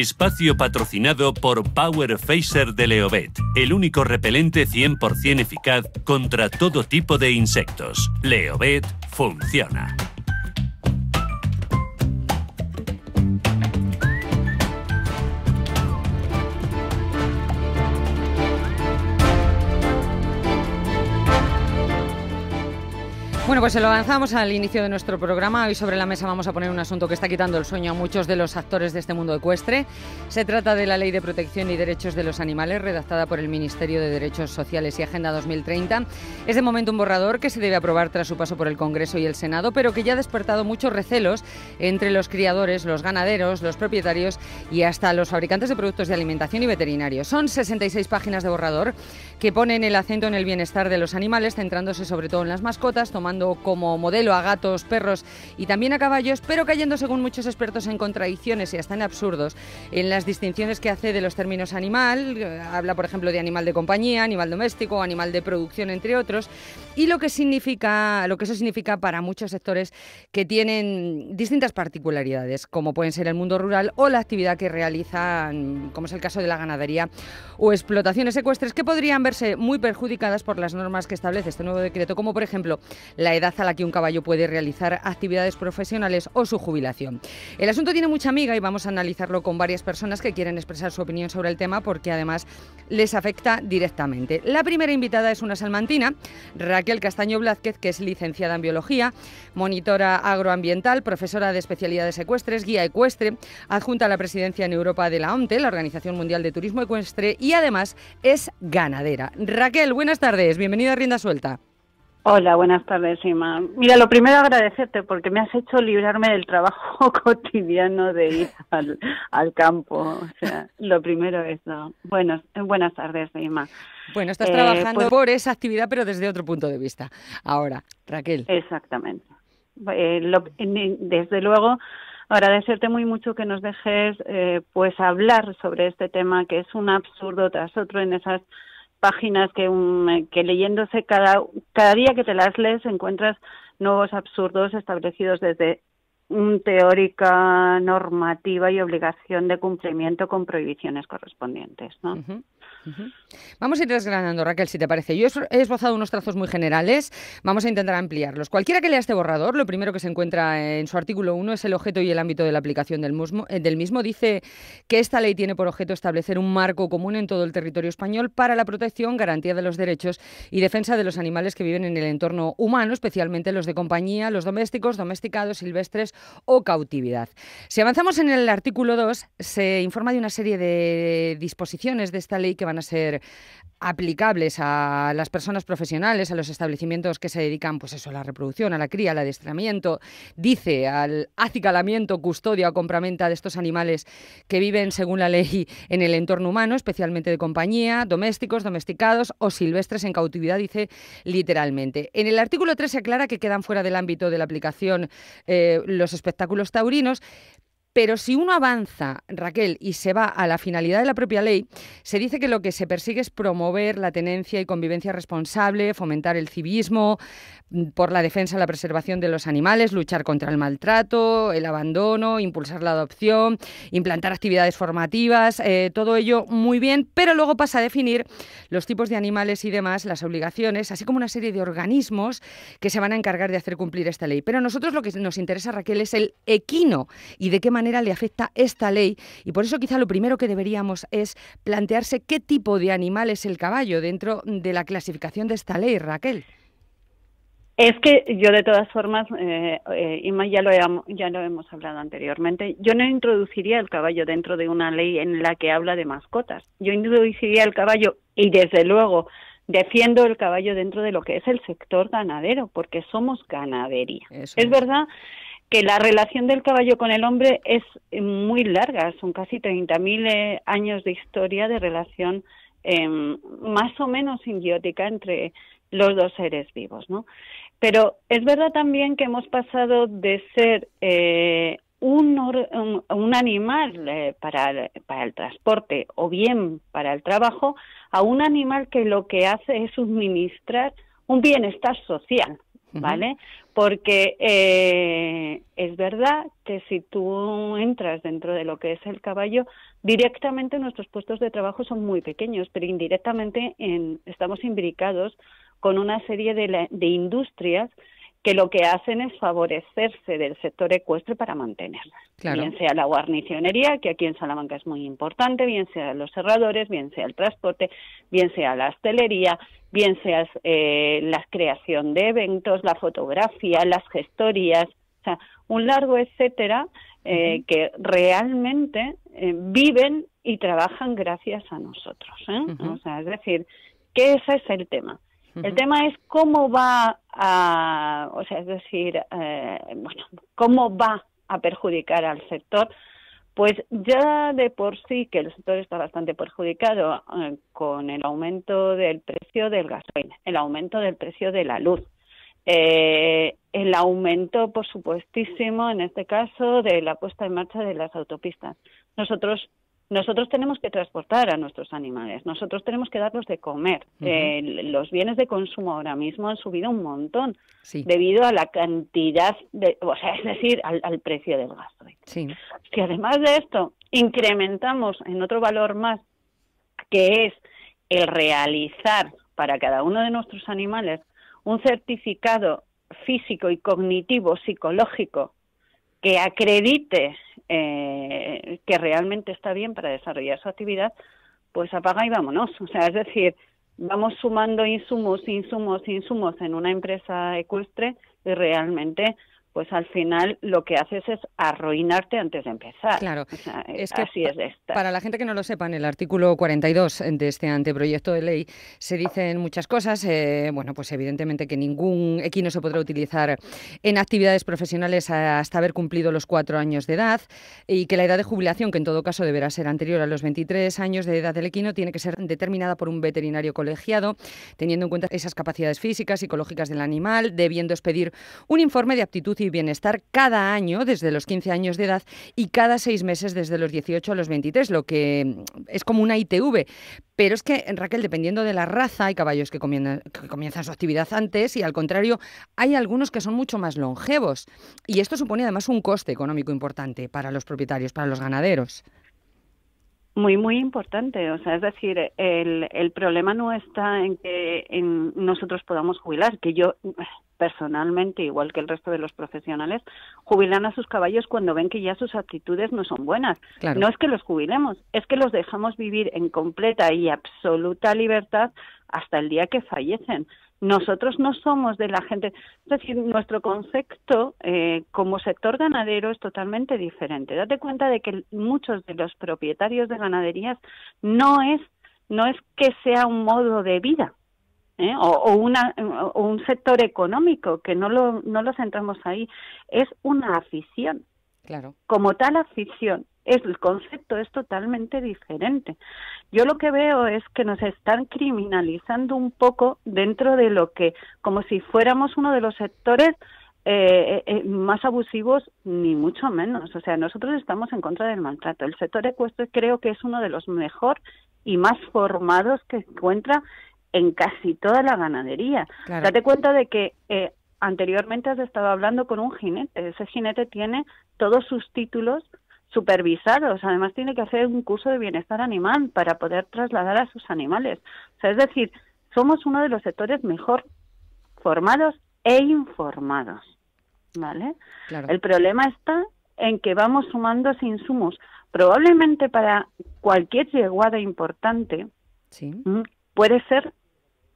Espacio patrocinado por Power Phaser de Leovet, el único repelente 100% eficaz contra todo tipo de insectos. Leovet funciona. Bueno, pues se lo avanzamos al inicio de nuestro programa. Hoy sobre la mesa vamos a poner un asunto que está quitando el sueño a muchos de los actores de este mundo ecuestre. Se trata de la Ley de Protección y Derechos de los Animales, redactada por el Ministerio de Derechos Sociales y Agenda 2030. Es de momento un borrador que se debe aprobar tras su paso por el Congreso y el Senado, pero que ya ha despertado muchos recelos entre los criadores, los ganaderos, los propietarios y hasta los fabricantes de productos de alimentación y veterinarios. Son 66 páginas de borrador que ponen el acento en el bienestar de los animales, centrándose sobre todo en las mascotas, tomando como modelo a gatos, perros y también a caballos, pero cayendo, según muchos expertos, en contradicciones y hasta en absurdos en las distinciones que hace de los términos animal. Habla, por ejemplo, de animal de compañía, animal doméstico, animal de producción, entre otros, y lo que significa, lo que eso significa para muchos sectores que tienen distintas particularidades, como pueden ser el mundo rural o la actividad que realizan, como es el caso de la ganadería o explotaciones ecuestres, que podrían verse muy perjudicadas por las normas que establece este nuevo decreto, como por ejemplo la edad a la que un caballo puede realizar actividades profesionales o su jubilación. El asunto tiene mucha miga y vamos a analizarlo con varias personas que quieren expresar su opinión sobre el tema porque además les afecta directamente. La primera invitada es una salmantina, Raquel Castaño Blázquez, que es licenciada en biología, monitora agroambiental, profesora de especialidades ecuestres, guía ecuestre, adjunta a la presidencia en Europa de la ONTE, la Organización Mundial de Turismo Ecuestre, y además es ganadera. Raquel, buenas tardes, bienvenida a Rienda Suelta. Hola, buenas tardes, Ima. Mira, lo primero agradecerte porque me has hecho librarme del trabajo cotidiano de ir al, campo. O sea, lo primero es no. Buenas, buenas tardes, Ima. Bueno, estás eh, trabajando pues- por esa actividad, pero desde otro punto de vista. Ahora, Raquel. Exactamente. Eh, desde luego, agradecerte muy mucho que nos dejes eh, pues hablar sobre este tema que es un absurdo tras otro en esas páginas que, mm, que leyéndose cada, cada día que te las lees encuentras nuevos absurdos establecidos desde un teórica normativa y obligación de cumplimiento con prohibiciones correspondientes. ¿no? Vamos a ir desgranando, Raquel, si te parece. Yo he esbozado unos trazos muy generales, vamos a intentar ampliarlos. Cualquiera que lea este borrador, lo primero que se encuentra en su artículo 1 es el objeto y el ámbito de la aplicación del mismo. Eh, del mismo. Dice que esta ley tiene por objeto establecer un marco común en todo el territorio español para la protección, garantía de los derechos y defensa de los animales que viven en el entorno humano, especialmente los de compañía, los domésticos, domesticados, silvestres o cautividad. Si avanzamos en el artículo 2, se informa de una serie de disposiciones de esta ley que van a ser aplicables a las personas profesionales, a los establecimientos que se dedican pues eso, a la reproducción, a la cría, al adiestramiento, dice al acicalamiento, custodia o compraventa de estos animales que viven según la ley en el entorno humano, especialmente de compañía, domésticos, domesticados o silvestres en cautividad, dice literalmente. En el artículo 3 se aclara que quedan fuera del ámbito de la aplicación eh, los espectáculos taurinos, pero si uno avanza, Raquel, y se va a la finalidad de la propia ley, se dice que lo que se persigue es promover la tenencia y convivencia responsable, fomentar el civismo, mm, por la defensa y la preservación de los animales, luchar contra el maltrato, el abandono, impulsar la adopción, implantar actividades formativas, eh, todo ello muy bien, pero luego pasa a definir los tipos de animales y demás, las obligaciones, así como una serie de organismos que se van a encargar de hacer cumplir esta ley. Pero a nosotros lo que nos interesa, Raquel, es el equino y de qué manera le afecta esta ley y por eso quizá lo primero que deberíamos es plantearse qué tipo de animal es el caballo dentro de la clasificación de esta ley, Raquel. Es que yo de todas formas, eh, eh ya lo, ya lo hemos hablado anteriormente, yo no introduciría el caballo dentro de una ley en la que habla de mascotas. Yo introduciría el caballo y desde luego defiendo el caballo dentro de lo que es el sector ganadero, porque somos ganadería. Es verdad que la relación del caballo con el hombre es eh, muy larga, son casi 30.000 eh, años de historia de relación em, más o menos simbiótica entre los dos seres vivos, Pero es verdad también que hemos pasado de ser eh, un, animal para el transporte o bien para el trabajo a un animal que lo que hace es suministrar un bienestar social ¿vale? Porque eh, es verdad que si tú entras dentro de lo que es el caballo, directamente nuestros puestos de trabajo son muy pequeños, pero indirectamente estamos imbricados con una serie de industrias que lo que hacen es favorecerse del sector ecuestre para mantenerla. Bien sea la guarnicionería, que aquí en Salamanca es muy importante, bien sea los cerradores, bien sea el transporte, bien sea la hostelería, bien sea eh, la creación de eventos, la fotografía, las gestorías, o sea, un largo etcétera eh, que realmente eh, viven y trabajan gracias a nosotros. O sea, es decir, que ese es el tema el tema es cómo va a, o sea, es decir, eh, bueno, cómo va a perjudicar al sector. Pues ya de por sí que el sector está bastante perjudicado eh, con el aumento del precio del gasoil, el aumento del precio de la luz, eh, el aumento, por supuestísimo, en este caso, de la puesta en marcha de las autopistas. Nosotros nosotros tenemos que transportar a nuestros animales, nosotros tenemos que darlos de comer. Eh, los bienes de consumo ahora mismo han subido un montón debido a la cantidad, de, o sea, es decir, al, precio del gasto. Sí. Si además de esto incrementamos en otro valor más, que es el realizar para cada uno de nuestros animales un certificado físico y cognitivo, psicológico, que acredite eh, que realmente está bien para desarrollar su actividad, pues apaga y vámonos. O sea, es decir, vamos sumando insumos, insumos, insumos en una empresa ecuestre y realmente pues al final lo que haces es arruinarte antes de empezar. Claro, es que así es esta. Para la gente que no lo sepa, en el artículo 42 de este anteproyecto de ley se dicen muchas cosas. Eh, bueno, pues evidentemente que ningún equino se podrá utilizar en actividades profesionales hasta haber cumplido los cuatro años de edad y que la edad de jubilación, que en todo caso deberá ser anterior a los 23 años de edad del equino, tiene que ser determinada por un veterinario colegiado, teniendo en cuenta esas capacidades físicas, psicológicas del animal, debiendo expedir un informe de aptitud y bienestar cada año desde los 15 años de edad y cada seis meses desde los 18 a los 23, lo que mm, es como una ITV. Pero es que, Raquel, dependiendo de la raza, hay caballos que comienzan, que comienzan su actividad antes y al contrario, hay algunos que son mucho más longevos. Y esto supone además un coste económico importante para los propietarios, para los ganaderos. Muy, muy importante. O sea, es decir, el, el problema no está en que nosotros podamos jubilar, que yo personalmente, igual que el resto de los profesionales, jubilan a sus caballos cuando ven que ya sus actitudes no son buenas. No es que los jubilemos, es que los dejamos vivir en completa y absoluta libertad hasta el día que fallecen. Nosotros no somos de la gente, es decir, nuestro concepto eh, como sector ganadero es totalmente diferente. Date cuenta de que muchos de los propietarios de ganaderías no es no es que sea un modo de vida, ¿eh? o, una, un sector económico, que no lo, no lo centramos ahí, es una afición. Claro. Como tal afición, es, el concepto es totalmente diferente. Yo lo que veo es que nos están criminalizando un poco dentro de lo que, como si fuéramos uno de los sectores eh, eh más abusivos, ni mucho menos. O sea, nosotros estamos en contra del maltrato. El sector ecuestre creo que es uno de los mejor y más formados que encuentra en casi toda la ganadería. Date cuenta de que eh, anteriormente has estado hablando con un jinete. Ese jinete tiene todos sus títulos supervisados. Además, tiene que hacer un curso de bienestar animal para poder trasladar a sus animales. sea, es decir, somos uno de los sectores mejor formados e informados. ¿Vale? El problema está en que vamos sumando insumos. Probablemente para cualquier llegada importante puede ser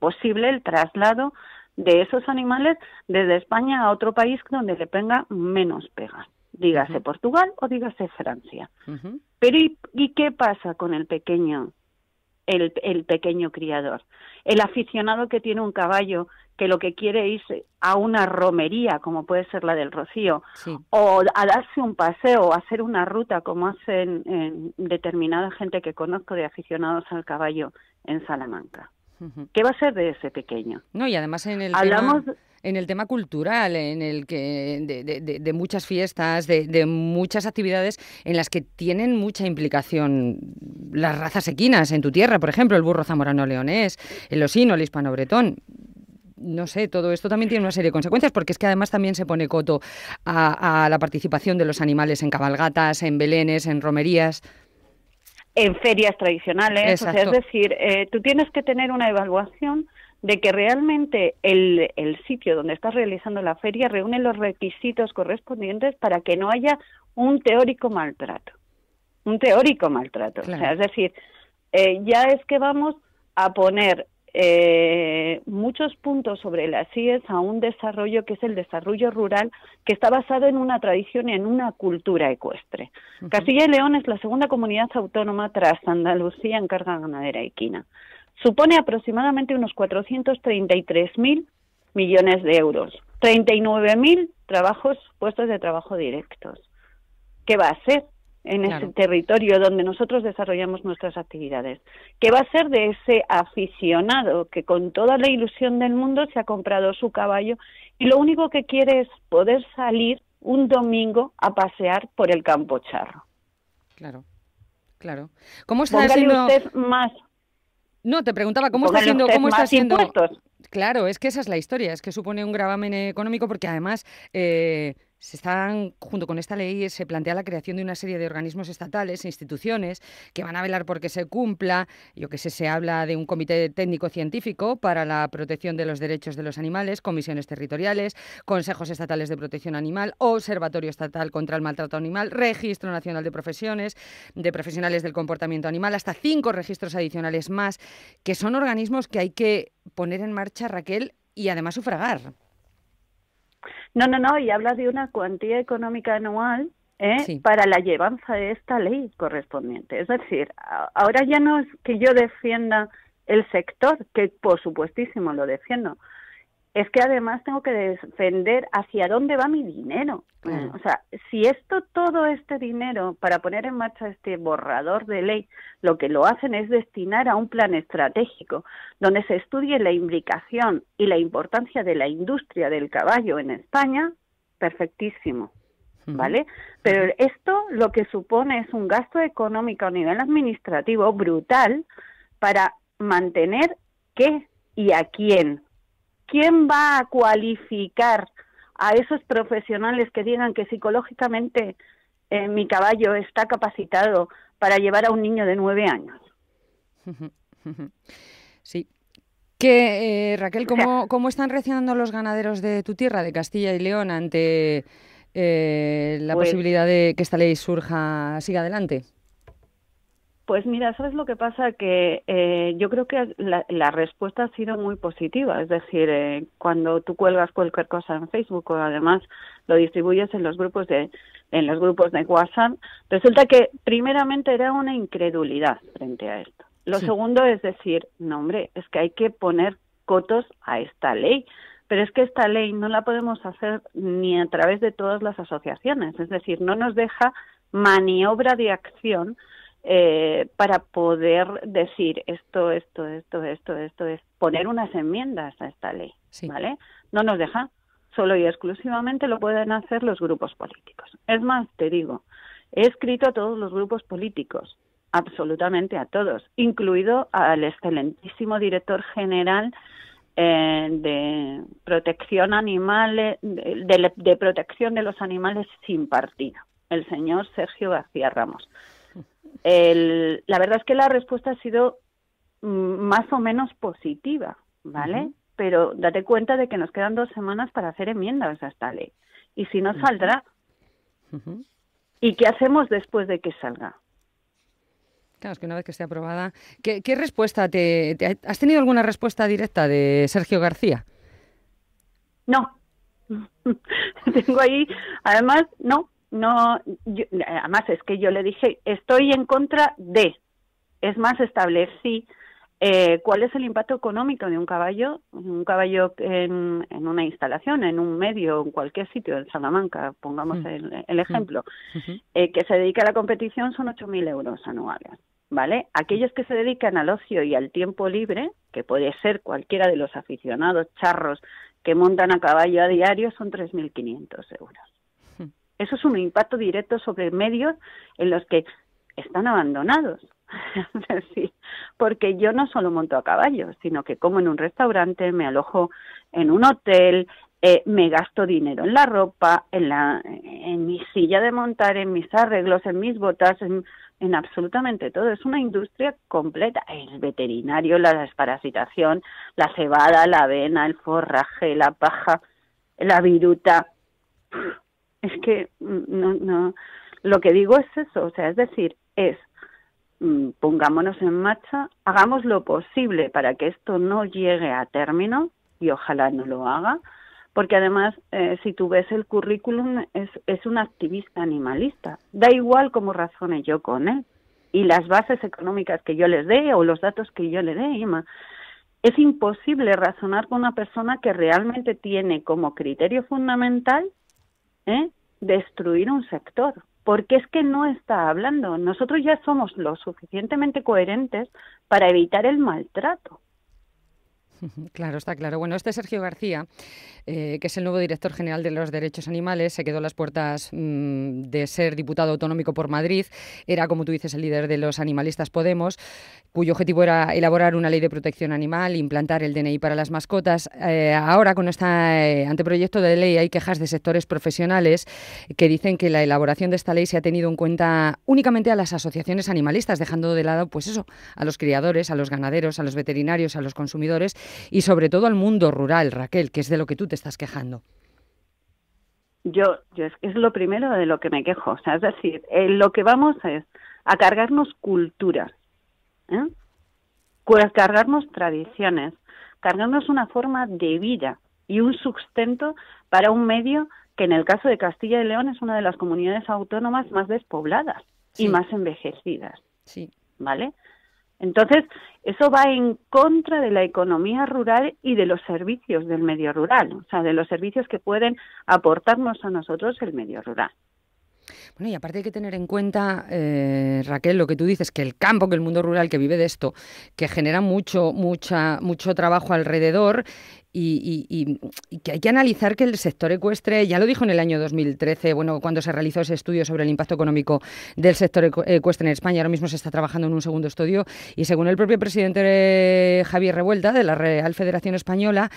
posible el traslado de esos animales desde España a otro país donde le tenga menos pega, dígase Portugal o dígase Francia. Pero ¿y, qué pasa con el pequeño, el, pequeño criador? El aficionado que tiene un caballo que lo que quiere es a una romería, como puede ser la del Rocío, o a darse un paseo, o hacer una ruta, como hacen determinada gente que conozco de aficionados al caballo en Salamanca. ¿Qué va a ser de ese pequeño? No, y además en el tema en el tema cultural, en el que de, muchas fiestas, de, muchas actividades en las que tienen mucha implicación las razas equinas en tu tierra, por ejemplo, el burro zamorano leonés, el osino, el hispano-bretón. No sé, todo esto también tiene una serie de consecuencias, porque es que además también se pone coto a, a la participación de los animales en cabalgatas, en belenes, en romerías en ferias tradicionales. O sea, es decir, eh, tú tienes que tener una evaluación de que realmente el, sitio donde estás realizando la feria reúne los requisitos correspondientes para que no haya un teórico maltrato. Un teórico maltrato. O sea, es decir, eh, ya es que vamos a poner eh, muchos puntos sobre las IES a un desarrollo que es el desarrollo rural, que está basado en una tradición y en una cultura ecuestre. Castilla y León es la segunda comunidad autónoma tras Andalucía en carga ganadera equina. Supone aproximadamente unos 433.000 millones de euros, 39.000 trabajos, puestos de trabajo directos. ¿Qué va a hacer? en ese territorio donde nosotros desarrollamos nuestras actividades. ¿Qué va a ser de ese aficionado que con toda la ilusión del mundo se ha comprado su caballo y lo único que quiere es poder salir un domingo a pasear por el campo charro? Claro, claro. ¿Cómo está haciendo... usted más. No, te preguntaba cómo está haciendo, cómo está haciendo. Impuestos. Claro, es que esa es la historia, es que supone un gravamen económico porque además. Eh, se están, junto con esta ley, se plantea la creación de una serie de organismos estatales e instituciones que van a velar porque se cumpla. Yo que sé, se habla de un comité técnico-científico para la protección de los derechos de los animales, comisiones territoriales, consejos estatales de protección animal, observatorio estatal contra el maltrato animal, registro nacional de profesiones, de profesionales del comportamiento animal, hasta cinco registros adicionales más, que son organismos que hay que poner en marcha, Raquel, y además sufragar. No, no, no, y habla de una cuantía económica anual ¿eh? para la llevanza de esta ley correspondiente. Es decir, ahora ya no es que yo defienda el sector, que por supuestísimo lo defiendo, es que además tengo que defender hacia dónde va mi dinero. O sea, si esto, todo este dinero para poner en marcha este borrador de ley, lo que lo hacen es destinar a un plan estratégico donde se estudie la implicación y la importancia de la industria del caballo en España, perfectísimo. ¿Vale? Pero esto lo que supone es un gasto económico a nivel administrativo brutal para mantener qué y a quién ¿quién va a cualificar a esos profesionales que digan que psicológicamente eh, mi caballo está capacitado para llevar a un niño de nueve años? Sí. Eh, Raquel, ¿cómo, están reaccionando los ganaderos de tu tierra, de Castilla y León, ante eh, la pues posibilidad de que esta ley surja, siga adelante? Pues mira, ¿sabes lo que pasa? Que eh, yo creo que la, respuesta ha sido muy positiva. Es decir, eh, cuando tú cuelgas cualquier cosa en Facebook o además lo distribuyes en los grupos de, en los grupos de WhatsApp, resulta que primeramente era una incredulidad frente a esto. Lo segundo es decir, no hombre, es que hay que poner cotos a esta ley pero es que esta ley no la podemos hacer ni a través de todas las asociaciones, es decir, no nos deja maniobra de acción eh, para poder decir esto, esto, esto, esto, esto, es poner unas enmiendas a esta ley, ¿vale? No nos deja, solo y exclusivamente lo pueden hacer los grupos políticos. Es más, te digo, he escrito a todos los grupos políticos, absolutamente a todos, incluido al excelentísimo director general eh, de protección animales, de protección de los animales sin partido, el señor Sergio García Ramos el, la verdad es que la respuesta ha sido mm, más o menos positiva, ¿vale? Pero date cuenta de que nos quedan dos semanas para hacer enmiendas a esta ley. Y si no saldrá, ¿y qué hacemos después de que salga? Claro, es que una vez que esté aprobada, ¿qué, respuesta te, has tenido alguna respuesta directa de Sergio García? No. Tengo ahí, además, no, no, además es que yo le dije, estoy en contra de, es más, establecí eh, cuál es el impacto económico de un caballo, un caballo en, una instalación, en un medio, en cualquier sitio, en Salamanca, pongamos mm. el, mm. ejemplo, eh, que se dedica a la competición son 8.000 euros anuales. ¿Vale? Aquellos que se dedican al ocio y al tiempo libre, que puede ser cualquiera de los aficionados charros que montan a caballo a diario, son 3.500 euros. Eso es un impacto directo sobre medios en los que están abandonados. porque yo no solo monto a caballo, sino que como en un restaurante, me alojo en un hotel, eh, me gasto dinero en la ropa, en, la, en mi silla de montar, en mis arreglos, en mis botas, en absolutamente todo. Es una industria completa. El veterinario, la desparasitación, la cebada, la avena, el forraje, la paja, la viruta es que no, no, lo que digo es eso, o sea, es decir, es mm, pongámonos en marcha, hagamos lo posible para que esto no llegue a término y ojalá no lo haga, porque además eh, si tú ves el currículum es, es un activista animalista, da igual cómo razone yo con él y las bases económicas que yo les dé o los datos que yo le dé, Ima. Es imposible razonar con una persona que realmente tiene como criterio fundamental ¿eh? destruir un sector, porque es que no está hablando. Nosotros ya somos lo suficientemente coherentes para evitar el maltrato. Claro, está claro. Bueno, este Sergio García, eh, que es el nuevo director general de los derechos animales, se quedó a las puertas mm, de ser diputado autonómico por Madrid. Era, como tú dices, el líder de los animalistas Podemos, cuyo objetivo era elaborar una ley de protección animal, implantar el DNI para las mascotas. Eh, ahora, con este eh, anteproyecto de ley, hay quejas de sectores profesionales que dicen que la elaboración de esta ley se ha tenido en cuenta únicamente a las asociaciones animalistas, dejando de lado, pues eso, a los criadores, a los ganaderos, a los veterinarios, a los consumidores y sobre todo al mundo rural, Raquel, que es de lo que tú te estás quejando. Yo, yo es, lo primero de lo que me quejo. es decir, eh, lo que vamos es a cargarnos culturas, ¿eh? cargarnos tradiciones, cargarnos una forma de vida y un sustento para un medio que en el caso de Castilla y León es una de las comunidades autónomas más despobladas y más envejecidas. Sí. ¿Vale? Entonces, eso va en contra de la economía rural y de los servicios del medio rural, o sea, de los servicios que pueden aportarnos a nosotros el medio rural. Bueno, y aparte hay que tener en cuenta, eh, Raquel, lo que tú dices, que el campo, que el mundo rural que vive de esto, que genera mucho, mucha, mucho trabajo alrededor y, que hay que analizar que el sector ecuestre, ya lo dijo en el año 2013, bueno, cuando se realizó ese estudio sobre el impacto económico del sector ecuestre en España, ahora mismo se está trabajando en un segundo estudio y según el propio presidente eh, Javier Revuelta de la Real Federación Española,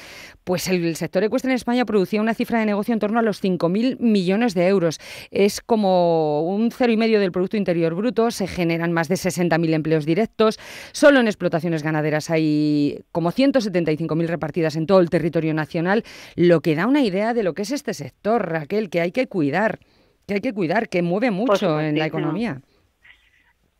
pues el sector ecuestre en España producía una cifra de negocio en torno a los 5.000 millones de euros. Es como un cero y medio del Producto Interior Bruto, se generan más de 60.000 empleos directos, solo en explotaciones ganaderas hay como 175.000 repartidas en todo el territorio nacional, lo que da una idea de lo que es este sector, Raquel, que hay que cuidar, que hay que cuidar, que mueve mucho en la economía.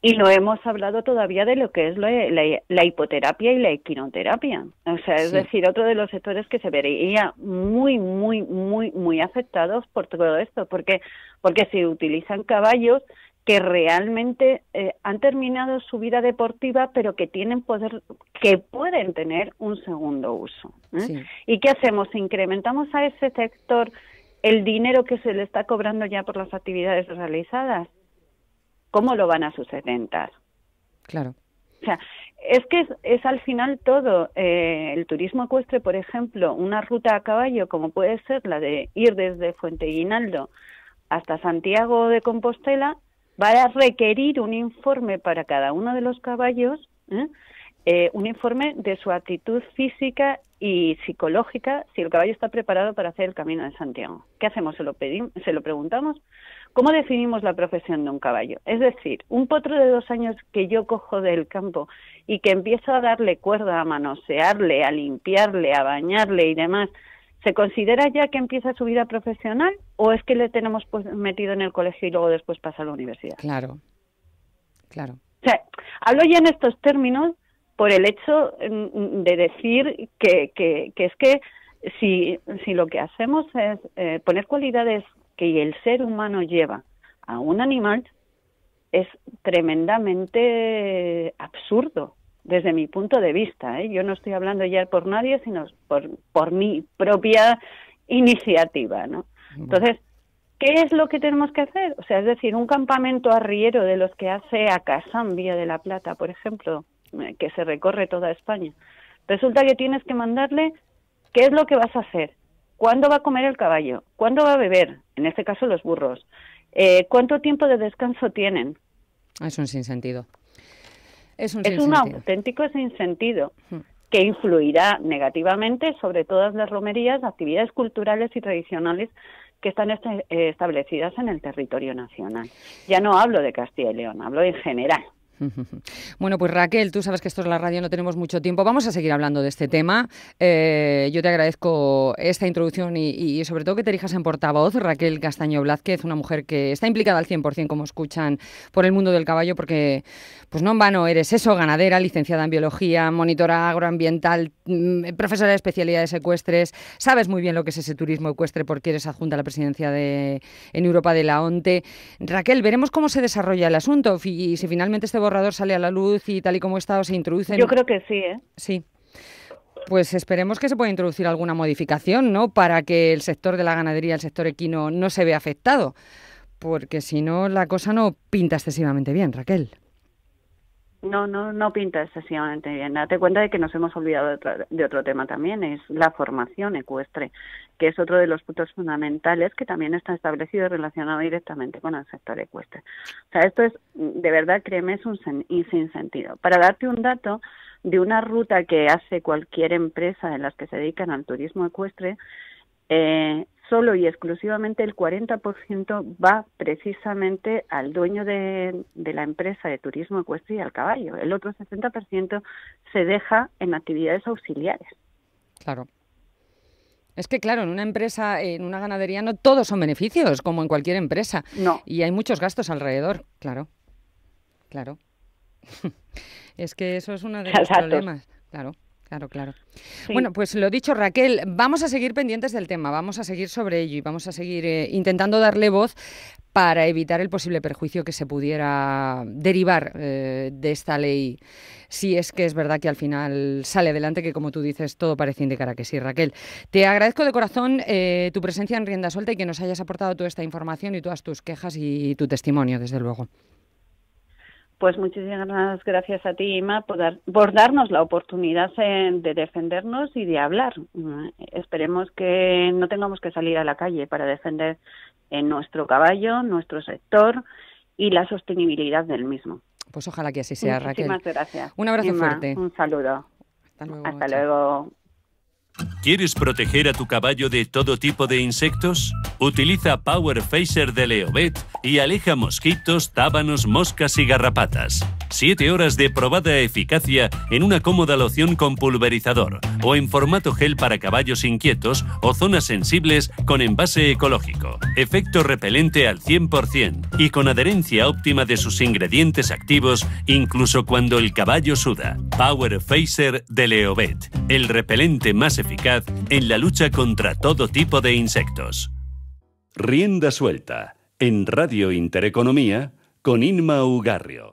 Y no hemos hablado todavía de lo que es la, hipoterapia y la equinoterapia. O sea, es decir, otro de los sectores que se vería muy, muy, muy, muy afectados por todo esto. porque Porque si utilizan caballos, que realmente eh, han terminado su vida deportiva pero que tienen poder que pueden tener un segundo uso ¿eh? y qué hacemos incrementamos a ese sector el dinero que se le está cobrando ya por las actividades realizadas cómo lo van a sustentar? claro o sea es que es, al final todo eh, el turismo ecuestre por ejemplo una ruta a caballo como puede ser la de ir desde Fuente hasta Santiago de Compostela va a requerir un informe para cada uno de los caballos, ¿eh? Eh, un informe de su actitud física y psicológica, si el caballo está preparado para hacer el camino de Santiago. ¿Qué hacemos? Se lo, pedimos, se lo preguntamos. ¿Cómo definimos la profesión de un caballo? Es decir, un potro de dos años que yo cojo del campo y que empiezo a darle cuerda, a manosearle, a limpiarle, a bañarle y demás, ¿Se considera ya que empieza su vida profesional o es que le tenemos pues, metido en el colegio y luego después pasa a la universidad? Claro, claro. O sea, hablo ya en estos términos por el hecho mm, mm, de decir que, es que si, si lo que hacemos es eh, poner cualidades que el ser humano lleva a un animal, es tremendamente absurdo desde mi punto de vista. ¿eh? Yo no estoy hablando ya por nadie, sino por, por mi propia iniciativa. ¿no? Entonces, ¿qué es lo que tenemos que hacer? O sea, es decir, un campamento arriero de los que hace a ...en Vía de la Plata, por ejemplo, eh, que se recorre toda España. Resulta que tienes que mandarle qué es lo que vas a hacer, cuándo va a comer el caballo, cuándo va a beber, en este caso los burros, eh, cuánto tiempo de descanso tienen. Ah, es un sinsentido. Es un, auténtico sinsentido hmm. que influirá negativamente sobre todas las romerías, actividades culturales y tradicionales que están este, eh, establecidas en el territorio nacional. Ya no hablo de Castilla y León, hablo en general. Bueno, pues Raquel, tú sabes que esto es la radio, no tenemos mucho tiempo. Vamos a seguir hablando de este tema. Eh, yo te agradezco esta introducción y, sobre todo que te rijas en portavoz, Raquel Castaño Blázquez, una mujer que está implicada al 100%, como escuchan, por el mundo del caballo, porque pues no en vano eres eso, ganadera, licenciada en biología, monitora agroambiental, mm, profesora de especialidades ecuestres, sabes muy bien lo que es ese turismo ecuestre porque eres adjunta a la presidencia en Europa de la ONTE. Raquel, veremos cómo se desarrolla el asunto y, y si finalmente este borrador sale a la luz y tal y como está se introducen. Yo creo que sí, ¿eh? Sí. Pues esperemos que se pueda introducir alguna modificación, ¿no? Para que el sector de la ganadería, el sector equino, no se vea afectado. Porque si no, la cosa no pinta excesivamente bien, Raquel. No, no, no pinta excesivamente bien. Date cuenta de que nos hemos olvidado de otro, tema también, es la formación ecuestre, que es otro de los puntos fundamentales que también está establecido y relacionado directamente con el sector ecuestre. O sea, esto es, de verdad, créeme, es un sin sentido. Para darte un dato de una ruta que hace cualquier empresa en las que se dedican al turismo ecuestre, eh, solo y exclusivamente el 40% va precisamente al dueño de, la empresa de turismo ecuestre y al caballo. El otro 60% se deja en actividades auxiliares. Claro. Es que claro, en una empresa, en una ganadería, no todos son beneficios, como en cualquier empresa. No. Y hay muchos gastos alrededor, claro. Claro. es que eso es uno de los problemas, claro. Claro, claro. Bueno, pues lo dicho, Raquel, vamos a seguir pendientes del tema, vamos a seguir sobre ello y vamos a seguir eh, intentando darle voz para evitar el posible perjuicio que se pudiera derivar eh, de esta ley, si es que es verdad que al final sale adelante, que como tú dices, todo parece indicar a que sí, Raquel. Te agradezco de corazón eh, tu presencia en Rienda Suelta y que nos hayas aportado toda esta información y todas tus quejas y tu testimonio, desde luego. Pues muchísimas gracias a ti, Ima, por, darnos la oportunidad de defendernos y de hablar. Esperemos que no tengamos que salir a la calle para defender en eh, nuestro caballo, nuestro sector y la sostenibilidad del mismo. Pues ojalá que así sea, Raquel. Muchísimas gracias. Un abrazo fuerte. Un saludo. Hasta luego. ¿Quieres proteger a tu caballo de todo tipo de insectos? Utiliza Power Phaser de Leovet y aleja mosquitos, tábanos, moscas y garrapatas. Siete horas de probada eficacia en una cómoda loción con pulverizador o en formato gel para caballos inquietos o zonas sensibles con envase ecológico. Efecto repelente al 100% y con adherencia óptima de sus ingredientes activos incluso cuando el caballo suda. Power Phaser de Leovet, el repelente más eficaz en la lucha contra todo tipo de insectos. Rienda suelta en Radio Intereconomía con Inma Ugarrio.